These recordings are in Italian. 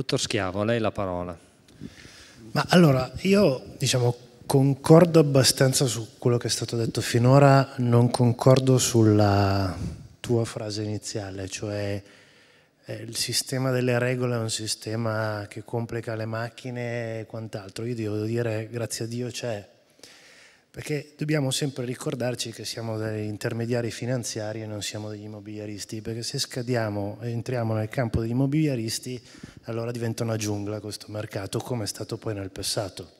Dottor Schiavo, a lei la parola. Ma allora, io diciamo, concordo abbastanza su quello che è stato detto finora, non concordo sulla tua frase iniziale, cioè eh, il sistema delle regole è un sistema che complica le macchine e quant'altro. Io devo dire grazie a Dio c'è, perché dobbiamo sempre ricordarci che siamo degli intermediari finanziari e non siamo degli immobiliaristi, perché se scadiamo e entriamo nel campo degli immobiliaristi allora diventa una giungla questo mercato, come è stato poi nel passato.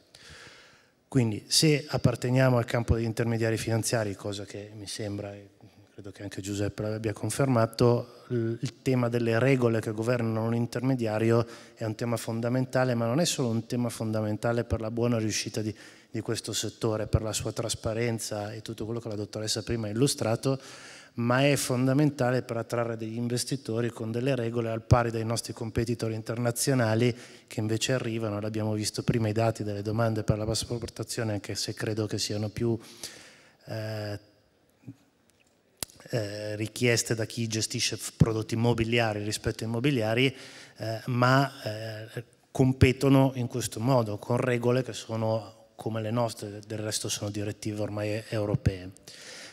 Quindi se apparteniamo al campo degli intermediari finanziari, cosa che mi sembra, e credo che anche Giuseppe l'abbia confermato, il tema delle regole che governano l'intermediario è un tema fondamentale, ma non è solo un tema fondamentale per la buona riuscita di, di questo settore, per la sua trasparenza e tutto quello che la dottoressa prima ha illustrato, ma è fondamentale per attrarre degli investitori con delle regole al pari dei nostri competitor internazionali che invece arrivano, l'abbiamo visto prima i dati delle domande per la passaportazione, anche se credo che siano più eh, eh, richieste da chi gestisce prodotti immobiliari rispetto ai immobiliari, eh, ma eh, competono in questo modo, con regole che sono come le nostre, del resto sono direttive ormai europee.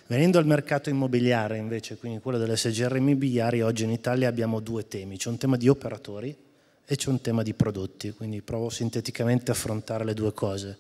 Venendo al mercato immobiliare invece, quindi quello delle dell'SGR immobiliari, oggi in Italia abbiamo due temi, c'è un tema di operatori e c'è un tema di prodotti, quindi provo sinteticamente a affrontare le due cose.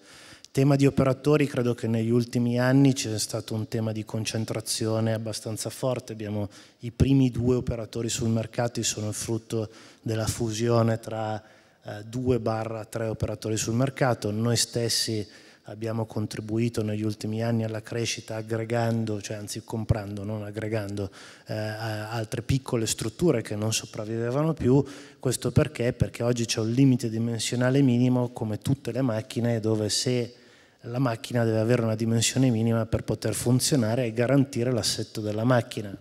Tema di operatori, credo che negli ultimi anni c'è stato un tema di concentrazione abbastanza forte, abbiamo i primi due operatori sul mercato, sono il frutto della fusione tra eh, due barra tre operatori sul mercato, noi stessi abbiamo contribuito negli ultimi anni alla crescita aggregando, cioè anzi comprando, non aggregando, eh, altre piccole strutture che non sopravvivevano più, questo perché? Perché oggi c'è un limite dimensionale minimo come tutte le macchine dove se la macchina deve avere una dimensione minima per poter funzionare e garantire l'assetto della macchina,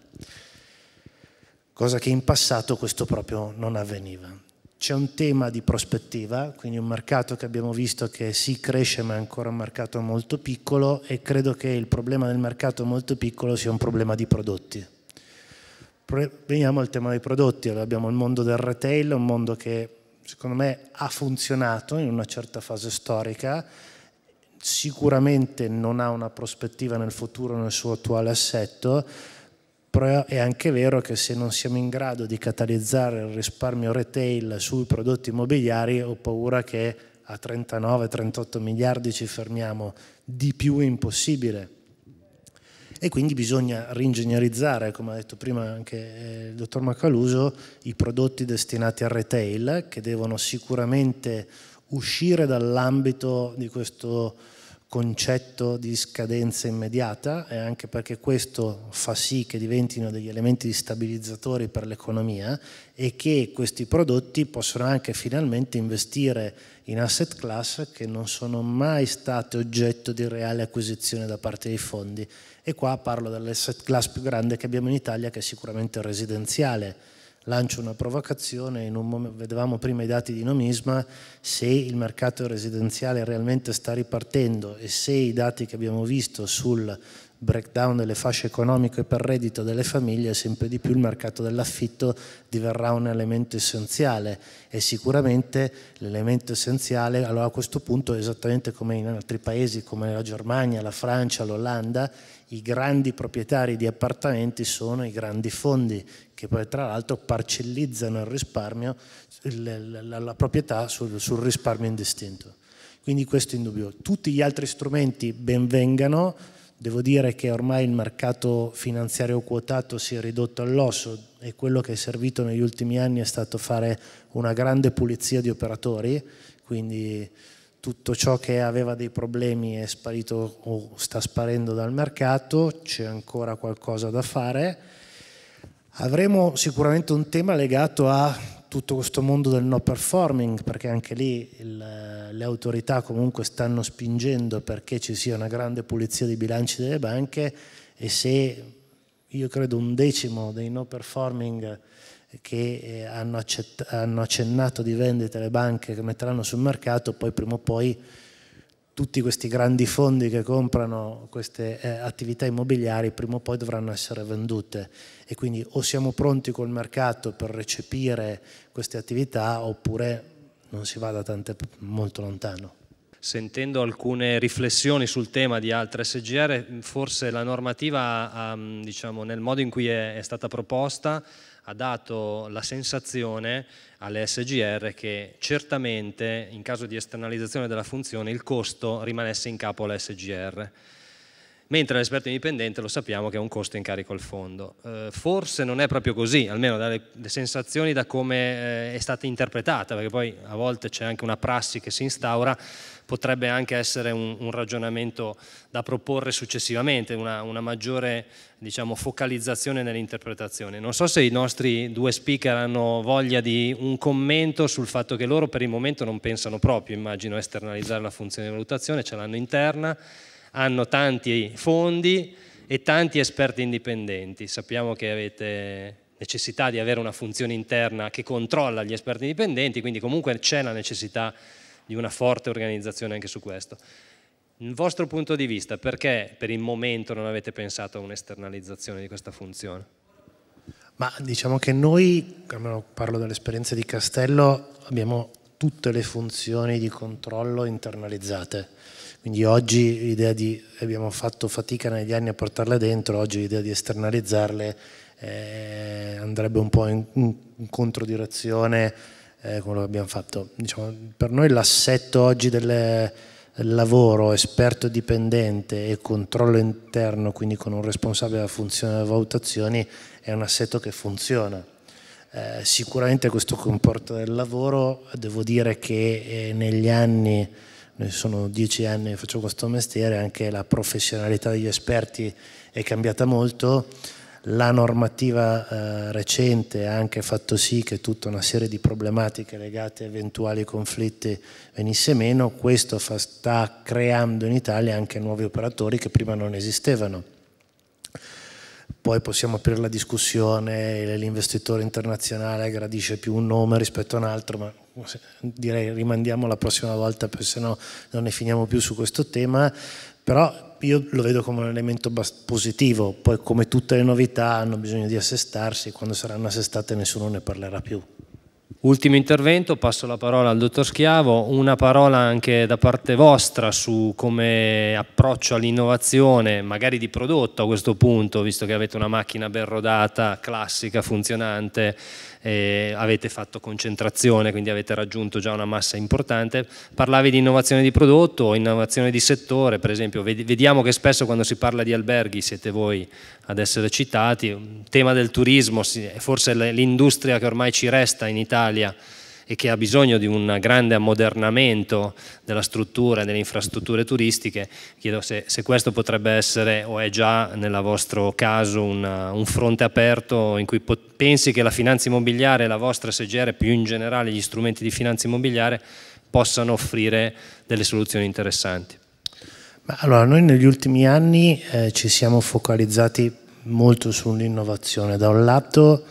cosa che in passato questo proprio non avveniva. C'è un tema di prospettiva, quindi un mercato che abbiamo visto che sì cresce ma è ancora un mercato molto piccolo e credo che il problema del mercato molto piccolo sia un problema di prodotti. Veniamo al tema dei prodotti, abbiamo il mondo del retail, un mondo che secondo me ha funzionato in una certa fase storica, sicuramente non ha una prospettiva nel futuro nel suo attuale assetto, però è anche vero che se non siamo in grado di catalizzare il risparmio retail sui prodotti immobiliari ho paura che a 39-38 miliardi ci fermiamo, di più è impossibile. E quindi bisogna ringegnerizzare, come ha detto prima anche eh, il dottor Macaluso, i prodotti destinati al retail che devono sicuramente uscire dall'ambito di questo concetto di scadenza immediata e anche perché questo fa sì che diventino degli elementi stabilizzatori per l'economia e che questi prodotti possono anche finalmente investire in asset class che non sono mai state oggetto di reale acquisizione da parte dei fondi. E qua parlo dell'asset class più grande che abbiamo in Italia che è sicuramente il residenziale lancio una provocazione, un vedevamo prima i dati di Nomisma, se il mercato residenziale realmente sta ripartendo e se i dati che abbiamo visto sul breakdown delle fasce economiche per reddito delle famiglie, sempre di più il mercato dell'affitto diverrà un elemento essenziale e sicuramente l'elemento essenziale, allora a questo punto esattamente come in altri paesi come la Germania, la Francia, l'Olanda, i grandi proprietari di appartamenti sono i grandi fondi che poi tra l'altro parcellizzano il risparmio, la, proprietà sul, sul risparmio indistinto. Quindi questo è indubbio. Tutti gli altri strumenti benvengano, Devo dire che ormai il mercato finanziario quotato si è ridotto all'osso e quello che è servito negli ultimi anni è stato fare una grande pulizia di operatori, quindi tutto ciò che aveva dei problemi è sparito o sta sparendo dal mercato, c'è ancora qualcosa da fare. Avremo sicuramente un tema legato a tutto questo mondo del no performing, perché anche lì il, le autorità comunque stanno spingendo perché ci sia una grande pulizia dei bilanci delle banche e se io credo un decimo dei no performing che eh, hanno, hanno accennato di vendita le banche che metteranno sul mercato, poi prima o poi tutti questi grandi fondi che comprano queste eh, attività immobiliari prima o poi dovranno essere vendute e quindi o siamo pronti col mercato per recepire queste attività oppure non si va da tante, molto lontano sentendo alcune riflessioni sul tema di altre SGR, forse la normativa, diciamo, nel modo in cui è, stata proposta, ha dato la sensazione alle SGR che certamente in caso di esternalizzazione della funzione il costo rimanesse in capo alle SGR mentre l'esperto indipendente lo sappiamo che è un costo in carico al fondo. Eh, forse non è proprio così, almeno dalle sensazioni da come eh, è stata interpretata, perché poi a volte c'è anche una prassi che si instaura, potrebbe anche essere un, un ragionamento da proporre successivamente, una, una maggiore diciamo, focalizzazione nell'interpretazione. Non so se i nostri due speaker hanno voglia di un commento sul fatto che loro per il momento non pensano proprio, immagino, a esternalizzare la funzione di valutazione, ce l'hanno interna hanno tanti fondi e tanti esperti indipendenti. Sappiamo che avete necessità di avere una funzione interna che controlla gli esperti indipendenti, quindi comunque c'è la necessità di una forte organizzazione anche su questo. Il vostro punto di vista, perché per il momento non avete pensato a un'esternalizzazione di questa funzione? Ma diciamo che noi, almeno parlo dell'esperienza di Castello, abbiamo tutte le funzioni di controllo internalizzate quindi oggi l'idea di, abbiamo fatto fatica negli anni a portarle dentro, oggi l'idea di esternalizzarle eh, andrebbe un po' in, in controdirezione eh, con quello che abbiamo fatto. Diciamo, per noi l'assetto oggi delle, del lavoro esperto dipendente e controllo interno, quindi con un responsabile della funzione delle valutazioni, è un assetto che funziona. Eh, sicuramente questo comporta del lavoro, devo dire che eh, negli anni eh, sono dieci anni che faccio questo mestiere, anche la professionalità degli esperti è cambiata molto, la normativa eh, recente ha anche fatto sì che tutta una serie di problematiche legate a eventuali conflitti venisse meno, questo fa, sta creando in Italia anche nuovi operatori che prima non esistevano poi possiamo aprire la discussione, l'investitore internazionale gradisce più un nome rispetto a un altro, ma direi rimandiamo la prossima volta perché sennò non ne finiamo più su questo tema, però io lo vedo come un elemento positivo, poi come tutte le novità hanno bisogno di assestarsi, quando saranno assestate nessuno ne parlerà più. Ultimo intervento, passo la parola al dottor Schiavo, una parola anche da parte vostra su come approccio all'innovazione, magari di prodotto a questo punto, visto che avete una macchina ben rodata, classica, funzionante, avete fatto concentrazione, quindi avete raggiunto già una massa importante. Parlavi di innovazione di prodotto o innovazione di settore, per esempio, vediamo che spesso quando si parla di alberghi siete voi ad essere citati, il tema del turismo, forse l'industria che ormai ci resta in Italia e che ha bisogno di un grande ammodernamento della struttura e delle infrastrutture turistiche, chiedo se, se, questo potrebbe essere o è già nel vostro caso una, un fronte aperto in cui pensi che la finanza immobiliare, e la vostra SGR, più in generale gli strumenti di finanza immobiliare possano offrire delle soluzioni interessanti. Allora, noi negli ultimi anni eh, ci siamo focalizzati molto sull'innovazione. Da un lato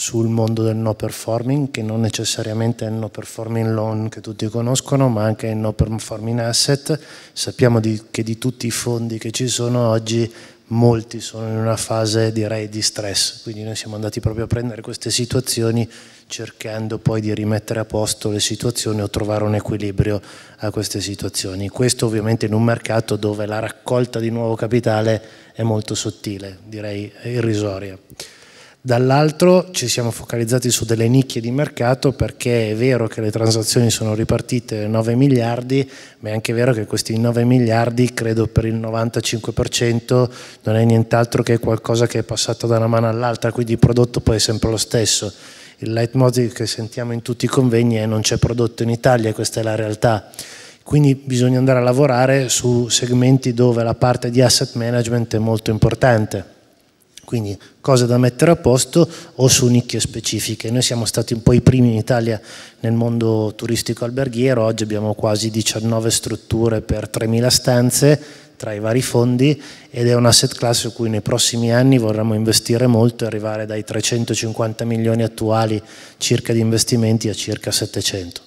sul mondo del no performing, che non necessariamente è il no performing loan che tutti conoscono, ma anche il no performing asset. Sappiamo di, che di tutti i fondi che ci sono oggi molti sono in una fase direi di stress, quindi noi siamo andati proprio a prendere queste situazioni cercando poi di rimettere a posto le situazioni o trovare un equilibrio a queste situazioni. Questo ovviamente in un mercato dove la raccolta di nuovo capitale è molto sottile, direi irrisoria. Dall'altro ci siamo focalizzati su delle nicchie di mercato perché è vero che le transazioni sono ripartite 9 miliardi, ma è anche vero che questi 9 miliardi, credo per il 95%, non è nient'altro che qualcosa che è passato da una mano all'altra, quindi il prodotto poi è sempre lo stesso. Il leitmotiv che sentiamo in tutti i convegni è non c'è prodotto in Italia, questa è la realtà. Quindi bisogna andare a lavorare su segmenti dove la parte di asset management è molto importante quindi cose da mettere a posto o su nicchie specifiche. Noi siamo stati un po' i primi in Italia nel mondo turistico alberghiero, oggi abbiamo quasi 19 strutture per 3.000 stanze tra i vari fondi ed è un asset class su cui nei prossimi anni vorremmo investire molto e arrivare dai 350 milioni attuali circa di investimenti a circa 700.